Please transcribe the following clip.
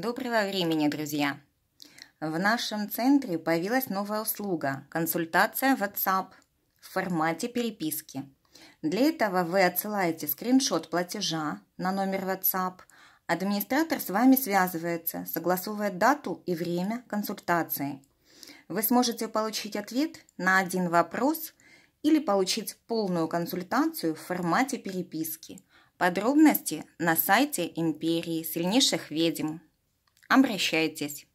Доброго времени, друзья! В нашем центре появилась новая услуга – консультация WhatsApp в формате переписки. Для этого вы отсылаете скриншот платежа на номер WhatsApp. Администратор с вами связывается, согласовывает дату и время консультации. Вы сможете получить ответ на один вопрос или получить полную консультацию в формате переписки. Подробности на сайте империи сильнейших ведьм. Обращайтесь.